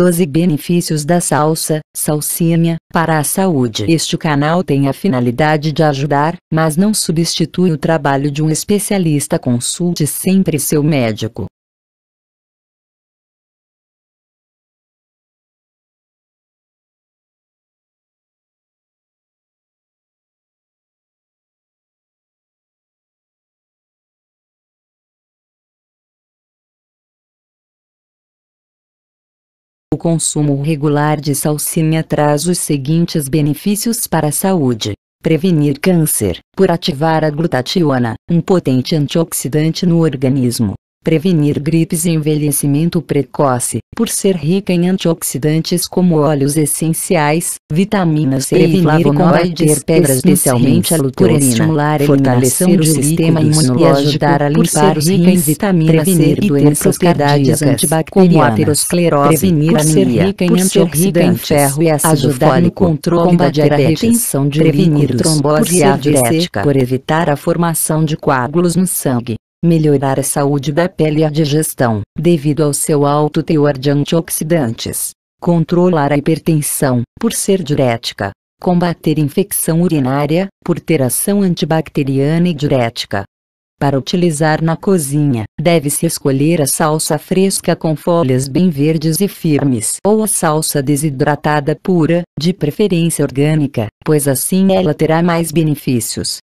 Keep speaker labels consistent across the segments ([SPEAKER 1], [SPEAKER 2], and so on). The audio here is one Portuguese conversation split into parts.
[SPEAKER 1] 12 benefícios da salsa, salsinha, para a saúde. Este canal tem a finalidade de ajudar, mas não substitui o trabalho de um especialista. Consulte sempre seu médico. consumo regular de salsinha traz os seguintes benefícios para a saúde. Prevenir câncer, por ativar a glutationa, um potente antioxidante no organismo, prevenir gripes e envelhecimento precoce, por ser rica em antioxidantes como óleos essenciais, vitaminas C prevenir e combater pedras, especialmente a luteína, estimular a fortalecer o sistema imunológico e ajudar a limpar os rica em vitamina prevenir C e ter propriedades antibacterianas, como aterosclerose, prevenir por ser rica em antioxidantes, ferro e ajudar no controle da diabetes, de prevenir trombose diabética, por evitar a formação de coágulos no sangue, melhorar a saúde da pele e a digestão, devido ao seu alto teor de antioxidantes, controlar a hipertensão, por ser diurética, combater infecção urinária, por ter ação antibacteriana e diurética. Para utilizar na cozinha, deve-se escolher a salsa fresca com folhas bem verdes e firmes ou a salsa desidratada pura, de preferência orgânica, pois assim ela terá mais benefícios.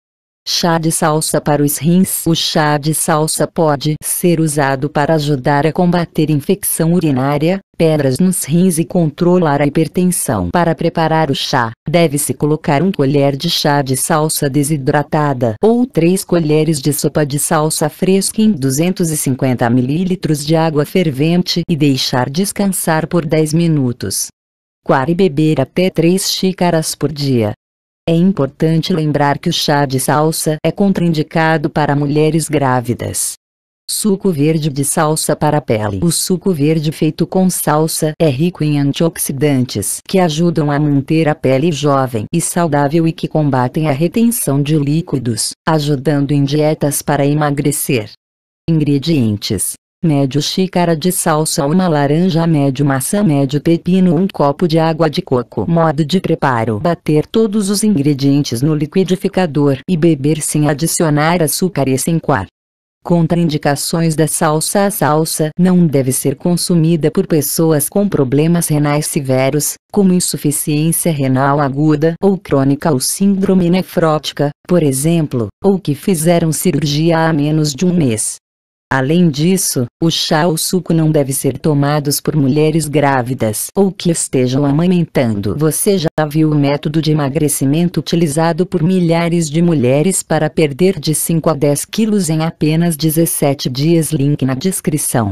[SPEAKER 1] Chá de salsa para os rins. O chá de salsa pode ser usado para ajudar a combater infecção urinária, pedras nos rins e controlar a hipertensão. Para preparar o chá, deve-se colocar um colher de chá de salsa desidratada ou 3 colheres de sopa de salsa fresca em 250 ml de água fervente e deixar descansar por 10 minutos. e beber até 3 xícaras por dia. É importante lembrar que o chá de salsa é contraindicado para mulheres grávidas. Suco verde de salsa para a pele. O suco verde feito com salsa é rico em antioxidantes que ajudam a manter a pele jovem e saudável e que combatem a retenção de líquidos, ajudando em dietas para emagrecer. Ingredientes: médio xícara de salsa uma laranja médio maçã médio pepino um copo de água de coco. Modo de preparo. Bater todos os ingredientes no liquidificador e beber sem adicionar açúcar e sem coar. Contraindicações da salsa A salsa não deve ser consumida por pessoas com problemas renais severos, como insuficiência renal aguda ou crônica ou síndrome nefrótica, por exemplo, ou que fizeram cirurgia há menos de um mês. Além disso, o chá ou suco não deve ser tomados por mulheres grávidas ou que estejam amamentando. Você já viu o método de emagrecimento utilizado por milhares de mulheres para perder de 5 a 10 quilos em apenas 17 dias. Link na descrição.